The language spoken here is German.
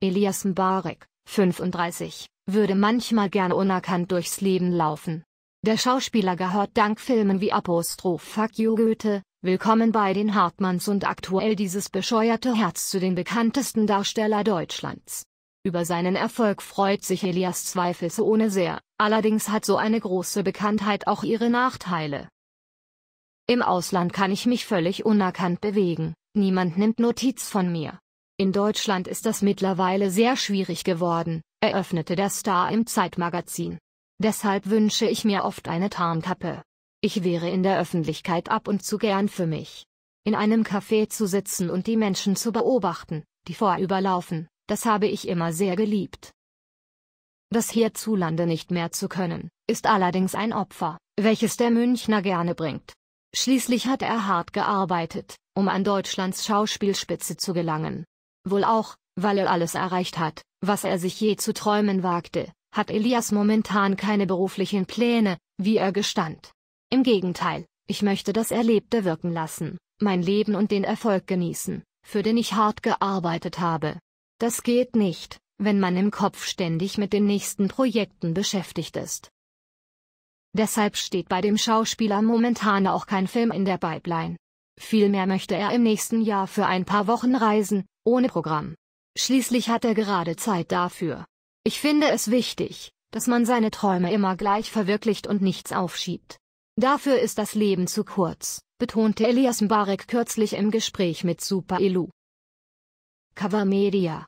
Elias Mbarek, 35, würde manchmal gern unerkannt durchs Leben laufen. Der Schauspieler gehört dank Filmen wie Apostroph Fuck You Goethe, Willkommen bei den Hartmanns und aktuell dieses bescheuerte Herz zu den bekanntesten Darsteller Deutschlands. Über seinen Erfolg freut sich Elias zweifelsohne sehr, allerdings hat so eine große Bekanntheit auch ihre Nachteile. Im Ausland kann ich mich völlig unerkannt bewegen, niemand nimmt Notiz von mir. In Deutschland ist das mittlerweile sehr schwierig geworden, eröffnete der Star im Zeitmagazin. Deshalb wünsche ich mir oft eine Tarnkappe. Ich wäre in der Öffentlichkeit ab und zu gern für mich. In einem Café zu sitzen und die Menschen zu beobachten, die vorüberlaufen, das habe ich immer sehr geliebt. Das hierzulande nicht mehr zu können, ist allerdings ein Opfer, welches der Münchner gerne bringt. Schließlich hat er hart gearbeitet, um an Deutschlands Schauspielspitze zu gelangen, Wohl auch, weil er alles erreicht hat, was er sich je zu träumen wagte, hat Elias momentan keine beruflichen Pläne, wie er gestand. Im Gegenteil, ich möchte das Erlebte wirken lassen, mein Leben und den Erfolg genießen, für den ich hart gearbeitet habe. Das geht nicht, wenn man im Kopf ständig mit den nächsten Projekten beschäftigt ist. Deshalb steht bei dem Schauspieler momentan auch kein Film in der Pipeline. Vielmehr möchte er im nächsten Jahr für ein paar Wochen reisen, ohne Programm. Schließlich hat er gerade Zeit dafür. Ich finde es wichtig, dass man seine Träume immer gleich verwirklicht und nichts aufschiebt. Dafür ist das Leben zu kurz, betonte Elias Mbarek kürzlich im Gespräch mit Super Elu. Cover Media